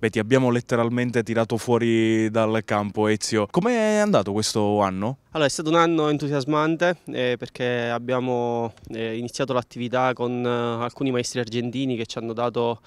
Beh, ti abbiamo letteralmente tirato fuori dal campo, Ezio. Com'è andato questo anno? Allora, è stato un anno entusiasmante eh, perché abbiamo eh, iniziato l'attività con eh, alcuni maestri argentini che ci hanno dato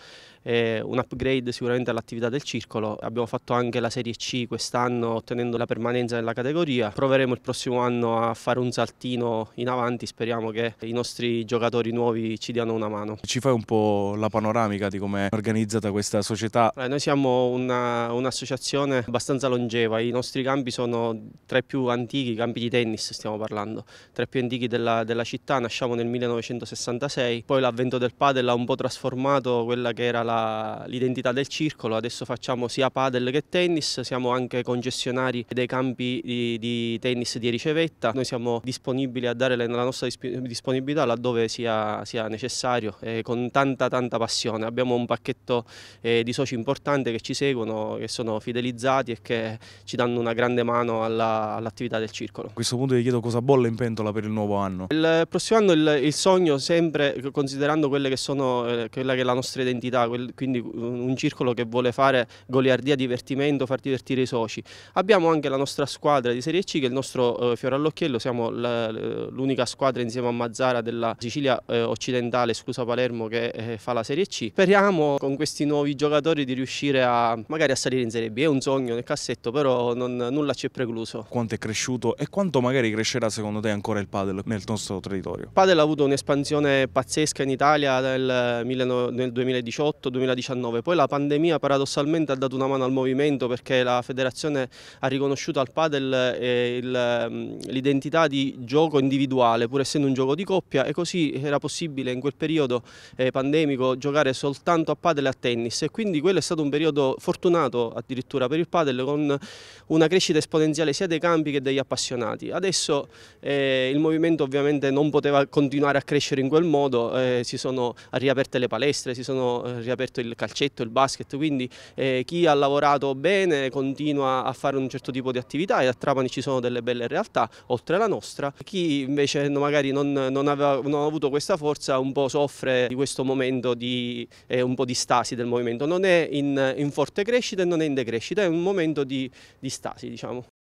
eh, un upgrade sicuramente all'attività del circolo. Abbiamo fatto anche la Serie C quest'anno ottenendo la permanenza nella categoria. Proveremo il prossimo anno a fare un saltino in avanti, speriamo che i nostri giocatori nuovi ci diano una mano. Ci fai un po' la panoramica di come è organizzata questa società? Allora, noi siamo un'associazione abbastanza longeva, i nostri campi sono tra i più antichi campi di tennis stiamo parlando, tra i più antichi della, della città, nasciamo nel 1966, poi l'avvento del padel ha un po' trasformato quella che era l'identità del circolo, adesso facciamo sia padel che tennis, siamo anche concessionari dei campi di, di tennis di ricevetta, noi siamo disponibili a dare la nostra disponibilità laddove sia, sia necessario eh, con tanta tanta passione, abbiamo un pacchetto eh, di soci importanti che ci seguono, che sono fidelizzati e che ci danno una grande mano all'attività del circolo circolo. A questo punto ti chiedo cosa bolle in pentola per il nuovo anno. Il prossimo anno il, il sogno, sempre considerando quelle che sono eh, quella che è la nostra identità, quel, quindi un circolo che vuole fare goliardia, divertimento, far divertire i soci. Abbiamo anche la nostra squadra di Serie C che è il nostro eh, fiore all'occhiello, siamo l'unica squadra insieme a Mazzara della Sicilia eh, occidentale, scusa Palermo, che eh, fa la Serie C. Speriamo con questi nuovi giocatori di riuscire a magari a salire in Serie B, è un sogno nel cassetto, però non, nulla ci è precluso. Quanto è cresciuto e quanto magari crescerà secondo te ancora il padel nel nostro territorio? Il padel ha avuto un'espansione pazzesca in Italia nel, nel 2018-2019, poi la pandemia paradossalmente ha dato una mano al movimento perché la federazione ha riconosciuto al padel eh, mm, l'identità di gioco individuale pur essendo un gioco di coppia e così era possibile in quel periodo eh, pandemico giocare soltanto a padel e a tennis e quindi quello è stato un periodo fortunato addirittura per il padel con una crescita esponenziale sia dei campi che degli appassionati appassionati. Adesso eh, il movimento ovviamente non poteva continuare a crescere in quel modo, eh, si sono riaperte le palestre, si sono eh, riaperto il calcetto, il basket, quindi eh, chi ha lavorato bene continua a fare un certo tipo di attività e a Trapani ci sono delle belle realtà, oltre alla nostra. Chi invece magari non, non, aveva, non ha avuto questa forza un po' soffre di questo momento di, eh, un po' di stasi del movimento, non è in, in forte crescita e non è in decrescita, è un momento di, di stasi diciamo.